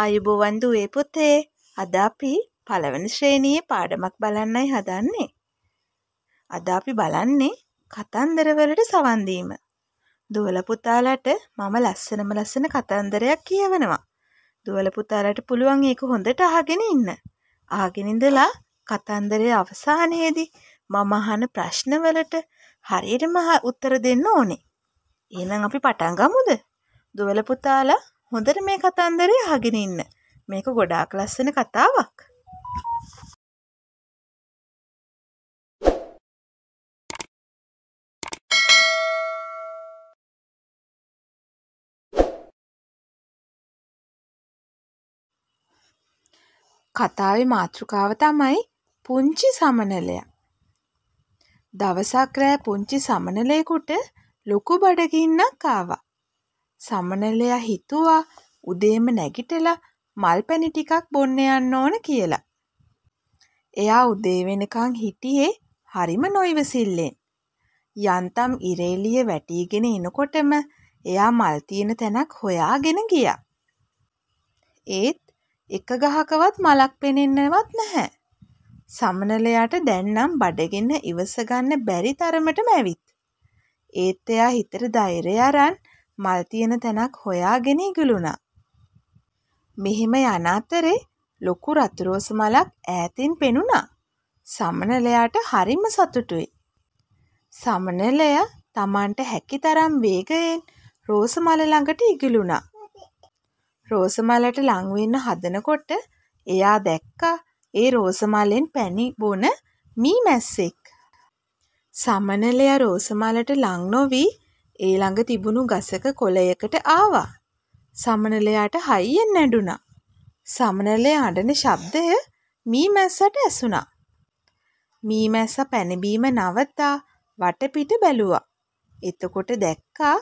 ආයුබෝවන් දුවේ පුතේ අද අපි පළවන ශ්‍රේණියේ පාඩමක් බලන්නයි හදන්නේ. අද අපි බලන්නේ කතන්දරවලට සවන් දීම. දුවල පුතාලට මම ලස්සනම ලස්සන කතන්දරයක් කියවනවා. දුවල පුතාලට පුළුවන් ඒක හොඳට අහගෙන ඉන්න. අහගෙන ඉඳලා කතන්දරයේ අවසානයේදී මම අහන ප්‍රශ්නවලට හරියටම උත්තර දෙන්න ඕනේ. එහෙනම් අපි පටන් ගමුද? දුවල පුතාලා හොඳට මේ කතන්දරය අහගෙන ඉන්න. මේක ගොඩාක් ලස්සන කතාවක්. කතාවේ මාතෘකාව තමයි පුංචි සමනලයා. දවසක් රෑ පුංචි සමනලයෙකුට ලොකු බඩගින්නක් ආවා. සමනලයා හිතුවා උදේම නැගිටලා මල් පැණි ටිකක් බොන්න යන්න ඕන කියලා. එයා උදේ වෙනකන් හිටියේ හරිම නොයිවසිල්ලෙන්. යන්තම් ඉරේලිය වැටීගෙන එනකොටම එයා මල් තියෙන තැනක් හොයාගෙන ගියා. ඒත් එක ගහකවත් මලක් පෙනෙන්නවත් නැහැ. සමනලයාට දැන්නම් බඩගෙන ඉවස ගන්න බැරි තරමටම ඇවිත්. ඒත් එයා හිතට ධෛර්යය අරන් මල් තියෙන තැනක් හොයාගෙන ඉගිලුණා. මෙහෙම යන අතරේ ලොකු රතුරෝස මලක් ඈතින් පෙනුණා. සමනලයාට හරිම සතුටුයි. සමනලය Tamanට හැකි තරම් වේගයෙන් රෝස මල ළඟට ඉගිලුණා. රෝස මලට ලං වෙන්න හදනකොට එයා දැක්කා ඒ රෝස මලෙන් පැණි බොන මී මැස්සෙක්. සමනලයා රෝස මලට ලං නොවී ඒ ළඟ තිබුණු ගසක කොළයකට ආවා. සමනලයාට හයියෙන් නැඩුණා. සමනලේ අඬන ශබ්දය මීමැස්සට ඇසුණා. මීමැස්ස පැනබීම නවතා වටපිට බැලුවා. එතකොට දැක්කා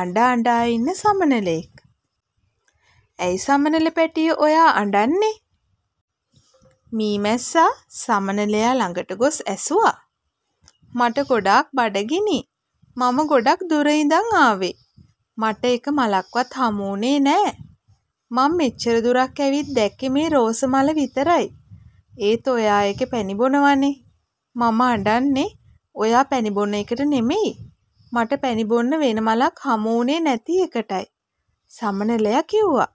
අඬ අඬා ඉන්න සමනලෙක්. ඇයි සමනල පැටිය ඔයා අඬන්නේ? මීමැස්සා සමනලයා ළඟට ගොස් ඇසුවා. මට ගොඩාක් බඩගිනි. මම ගොඩක් දුර ඉඳන් ආවේ. මට එක මලක්වත් හමුුනේ නෑ. මං මෙච්චර දුරක් ඇවිත් දැක්කේ මේ රෝස මල විතරයි. ඒත් ඔයා ඒකේ පැණි බොනවනේ. මම අඬන්නේ ඔයා පැණි බොන එකට නෙමෙයි. මට පැණි බොන්න වෙන මලක් හමුුනේ නැති එකටයි. සමනලයා කිව්වා.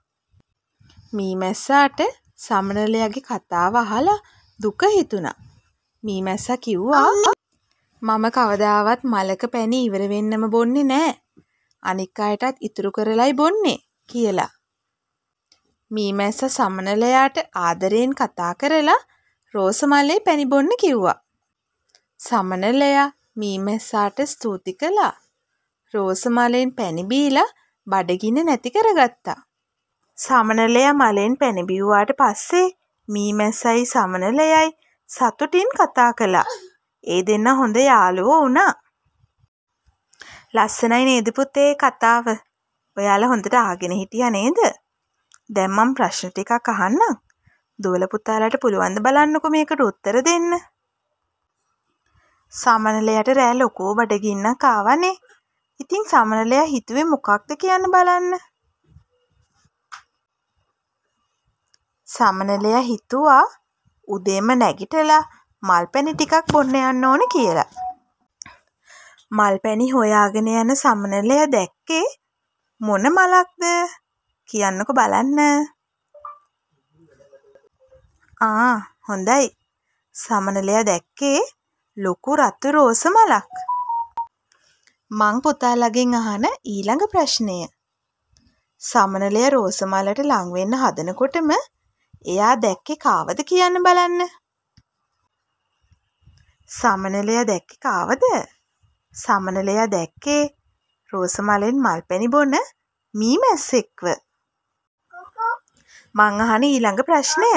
මීමැස්සාට සමනලයාගේ කතාව අහලා දුක හිතුණා. මීමැස්සා කිව්වා මම කවදාවත් මලක පැණි ඉවර වෙන්නම බොන්නේ නෑ. අනික් අයටත් ඉතුරු කරලයි බොන්නේ" කියලා. මීමැස්සා සමනලයාට ආදරයෙන් කතා කරලා රෝස මලේ පැණි බොන්න කිව්වා. සමනලයා මීමැස්සාට ස්තුති කළා. රෝස මලෙන් පැණි බීලා බඩගින්න නැති කරගත්තා. සමනලයා මලෙන් පැණි බිව්වාට පස්සේ මීමැස්සයි සමනලයයි සතුටින් කතා කළා. ඒ දෙන්න හොඳ යාළුවෝ වුණා. ලස්සනයි නේද පුතේ කතාව? ඔයාලා හොඳට අහගෙන හිටියා නේද? දැන් මම ප්‍රශ්න ටිකක් අහන්නම්. දුවල පුතාලාට පුළුවන් ද බලන්නකෝ මේකට උත්තර දෙන්න. සමනලයට රෑ ලොකෝ බඩගින්නක් ආවනේ. ඉතින් සමනලයා හිතුවේ මොකක්ද කියන්න බලන්න. සමනලයා හිතුවා උදේම නැගිටලා මල් පැණි ටිකක් බොන්න යන්න ඕන කියලා. මල් පැණි හොයාගෙන යන සමනලය දැක්කේ මොන මලක්ද කියන්නකො බලන්න. ආ හොඳයි. සමනලය දැක්කේ ලොකු රතු රෝස මලක්. මං පුතාලගෙන් අහන ඊළඟ ප්‍රශ්නය. සමනලය රෝස මලට ලං වෙන්න හදනකොටම එයා දැක්කේ කාවද කියන්න බලන්න. සමනලයා දැක්කේ කාවද? සමනලයා දැක්කේ රෝසමලෙන් මල් පැණි බොන මී මැස්සෙක්ව. මං අහන ඊළඟ ප්‍රශ්නය.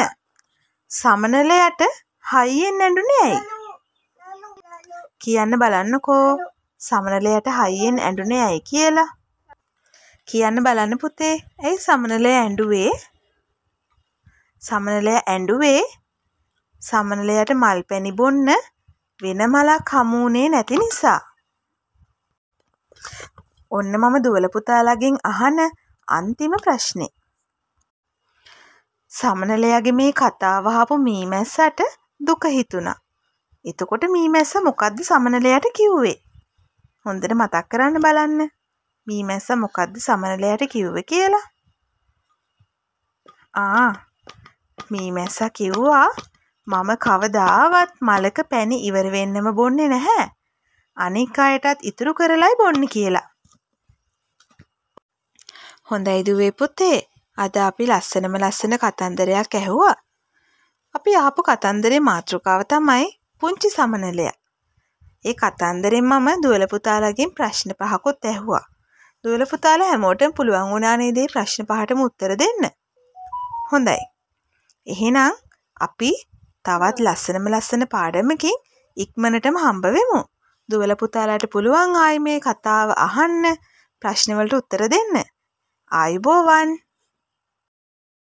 සමනලයට හයියෙන් ඇඬුනේ ඇයි? කියන්න බලන්නකෝ. සමනලයට හයියෙන් ඇඬුනේ ඇයි කියලා. කියන්න බලන්න පුතේ. ඇයි සමනලය ඇඬුවේ? සමනලය ඇඬුවේ සමනලයට මල් පැණි බොන්න වෙන මලක් හමු වුණේ නැති නිසා. ඔන්න මම දුවල පුතාලගෙන් අහන අන්තිම ප්‍රශ්නේ. සමනලයාගේ මේ කතාව අහපු මීමැස්සට දුක හිතුණා. එතකොට මීමැස්ස මොකද්ද සමනලයාට කිව්වේ? හොඳට මතක් කරන්න බලන්න. මීමැස්ස මොකද්ද සමනලයාට කිව්වේ කියලා? ආ මීමැස්ස කිව්වා මම කවදාවත් මලක පැණි ඉවර වෙන්නම බොන්නේ නැහැ. අනික් අයටත් ඉතුරු කරලයි බොන්න කියලා. හොඳයි දුවේ පුතේ. අද අපි ලස්සනම ලස්සන කතන්දරයක් ඇහුවා. අපි ආපු කතන්දරේ මාතෘකාව තමයි පුංචි සමනලය. ඒ කතන්දරෙන් මම දුවල පුතාලාගෙන් ප්‍රශ්න පහකුත් ඇහුවා. දුවල පුතාලා හැමෝටම පුළුවන් වුණා නේද ප්‍රශ්න පහටම උත්තර දෙන්න. හොඳයි. එහෙනම් අපි තවත් ලස්සනම ලස්සන පාඩමකින් ඉක්මනටම හම්බ වෙමු. දුවල පුතාලාට පුළුවන් ආයි මේ කතාව අහන්න ප්‍රශ්නවලට උත්තර දෙන්න. ආයුබෝවන්.